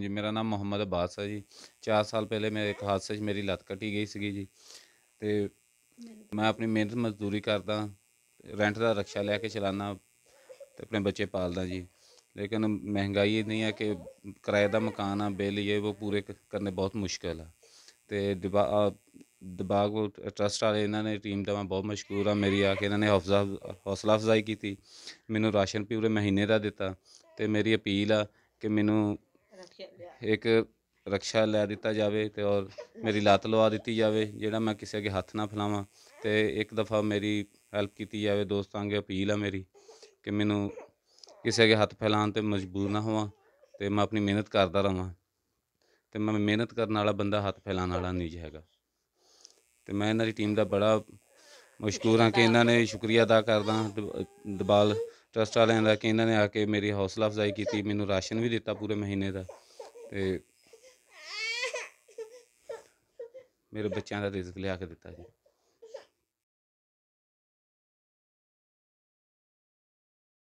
ਜੀ ਮੇਰਾ ਨਾਮ ਮੁਹੰਮਦ ਅਬਾਸ ਹੈ ਜੀ 4 ਸਾਲ ਪਹਿਲੇ ਮੇਰੇ ਇੱਕ ਹਾਦਸੇ 'ਚ ਮੇਰੀ ਲੱਤ ਕੱਟੀ ਗਈ ਸੀਗੀ ਜੀ ਤੇ ਮੈਂ ਆਪਣੀ ਮਿਹਨਤ ਮਜ਼ਦੂਰੀ ਕਰਦਾ ਰੈਂਟ ਦਾ ਰਕਸ਼ਾ ਲੈ ਕੇ ਚਲਾਨਾ ਤੇ ਆਪਣੇ ਬੱਚੇ ਪਾਲਦਾ ਜੀ ਲੇਕਿਨ ਮਹਿੰਗਾਈ ਇਹ ਨਹੀਂ ਹੈ ਕਿ ਕਿਰਾਏ ਦਾ ਮਕਾਨ ਆ ਬਿੱਲ ਇਹ ਉਹ ਪੂਰੇ ਕਰਨੇ ਬਹੁਤ ਮੁਸ਼ਕਲ ਆ ਤੇ ਦਿਬਾਗ ਟਰਸਟ ਵਾਲੇ ਇਹਨਾਂ ਨੇ ਟੀਮ ਦਾ ਮੈਂ ਬਹੁਤ ਮਸ਼ਕੂਰ ਆ ਮੇਰੀ ਆ ਕੇ ਇਹਨਾਂ ਨੇ ਹੌਸਲਾ ਹੌਸਲਾ ਅਫਜ਼ਾਈ ਕੀਤੀ ਮੈਨੂੰ ਰਾਸ਼ਨ ਪੂਰੇ ਮਹੀਨੇ ਦਾ ਦਿੱਤਾ ਤੇ ਮੇਰੀ ਅਪੀਲ ਆ ਕਿ ਮੈਨੂੰ ਇੱਕ ਰਕਸ਼ਾ ਲੈ ਦਿੱਤਾ ਜਾਵੇ ਤੇ ਔਰ ਮੇਰੀ ਲਾਤ ਲਵਾ ਦਿੱਤੀ ਜਾਵੇ ਜਿਹੜਾ ਮੈਂ ਕਿਸੇ ਅੱਗੇ ਹੱਥ ਨਾ ਫਲਾਵਾਂ ਤੇ ਇੱਕ ਦਫਾ ਮੇਰੀ ਹੈਲਪ ਕੀਤੀ ਜਾਵੇ ਦੋਸਤਾਂ ਅੱਗੇ ਅਪੀਲ ਆ ਮੇਰੀ ਕਿ ਮੈਨੂੰ ਕਿਸੇ ਅੱਗੇ ਹੱਥ ਫੈਲਾਉਣ ਤੇ ਮਜਬੂਰ ਨਾ ਹੋਵਾਂ ਤੇ ਮੈਂ ਆਪਣੀ ਮਿਹਨਤ ਕਰਦਾ ਰਵਾਂ ਤੇ ਮੈਂ ਮਿਹਨਤ ਕਰਨ ਵਾਲਾ ਬੰਦਾ ਹੱਥ ਫੈਲਾਉਣ ਵਾਲਾ ਨਹੀਂ ਹੈਗਾ ਤੇ ਮੈਂ ਇਹਨਾਂ ਦੀ ਟੀਮ ਦਾ ਬੜਾ ਮਸ਼ਕੂਰ ਹਾਂ ਕਿ ਇਹਨਾਂ ਨੇ ਸ਼ੁਕਰੀਆ ਅਦਾ ਕਰਦਾ ਦਬਾਲ ਟਰਸਟ ਵਾਲਿਆਂ ਦਾ ਕਿ ਇਹਨਾਂ ਨੇ ਆ ਕੇ ਮੇਰੀ ਹੌਸਲਾ ਅਫਜ਼ਾਈ ਕੀਤੀ ਮੈਨੂੰ ਰਾਸ਼ਨ ਵੀ ਦਿੱਤਾ ਪੂਰੇ ਮਹੀਨੇ ਦਾ ਤੇ ਮੇਰੇ ਬੱਚਿਆਂ ਦਾ ਰਿਜ਼ਕ ਲਿਆ ਕੇ ਦਿੱਤਾ ਜੀ